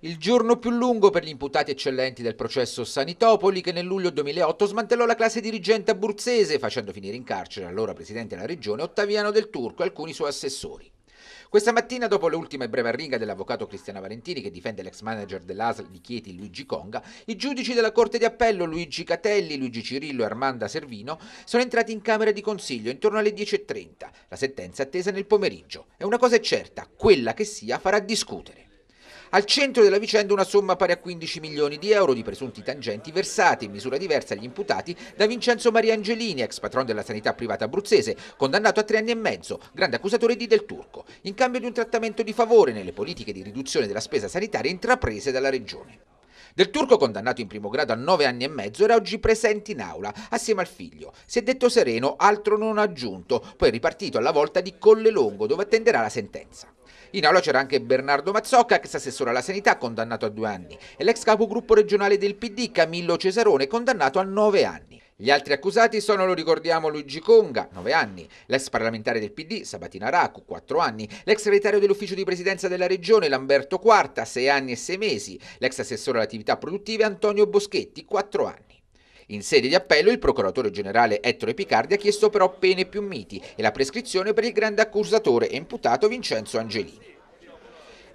Il giorno più lungo per gli imputati eccellenti del processo Sanitopoli che nel luglio 2008 smantellò la classe dirigente abruzzese facendo finire in carcere allora presidente della regione Ottaviano del Turco e alcuni suoi assessori. Questa mattina, dopo l'ultima e breve arringa dell'avvocato Cristiana Valentini, che difende l'ex manager dell'ASL di Chieti Luigi Conga, i giudici della Corte di Appello Luigi Catelli, Luigi Cirillo e Armanda Servino sono entrati in Camera di Consiglio intorno alle 10.30. La sentenza è attesa nel pomeriggio. E una cosa è certa, quella che sia farà discutere. Al centro della vicenda una somma pari a 15 milioni di euro di presunti tangenti versati in misura diversa agli imputati da Vincenzo Maria Angelini, ex patron della sanità privata abruzzese, condannato a tre anni e mezzo, grande accusatore di Del Turco, in cambio di un trattamento di favore nelle politiche di riduzione della spesa sanitaria intraprese dalla Regione. Del Turco, condannato in primo grado a nove anni e mezzo, era oggi presente in aula, assieme al figlio. Si è detto sereno, altro non aggiunto, poi è ripartito alla volta di Colle Longo, dove attenderà la sentenza. In aula c'era anche Bernardo Mazzocca, ex assessore alla sanità, condannato a due anni, e l'ex capogruppo regionale del PD Camillo Cesarone, condannato a nove anni. Gli altri accusati sono, lo ricordiamo, Luigi Conga, 9 anni, l'ex parlamentare del PD Sabatina Racu, 4 anni, l'ex segretario dell'ufficio di presidenza della regione Lamberto Quarta, 6 anni e 6 mesi, l'ex assessore all'attività produttiva, Antonio Boschetti, 4 anni. In sede di appello il procuratore generale Ettore Picardi ha chiesto però pene più miti e la prescrizione per il grande accusatore e imputato Vincenzo Angelini.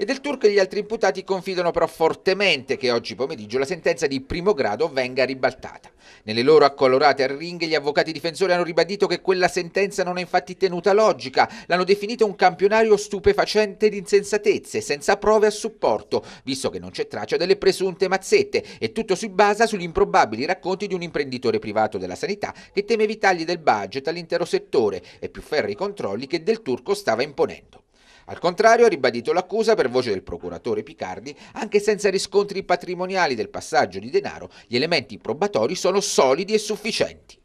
E del Turco e gli altri imputati confidano però fortemente che oggi pomeriggio la sentenza di primo grado venga ribaltata. Nelle loro accolorate arringhe gli avvocati difensori hanno ribadito che quella sentenza non è infatti tenuta logica, l'hanno definita un campionario stupefacente di insensatezze, senza prove a supporto, visto che non c'è traccia delle presunte mazzette e tutto si basa sugli improbabili racconti di un imprenditore privato della sanità che temeva i tagli del budget all'intero settore e più ferri controlli che del Turco stava imponendo. Al contrario ha ribadito l'accusa per voce del procuratore Picardi, anche senza riscontri patrimoniali del passaggio di denaro, gli elementi probatori sono solidi e sufficienti.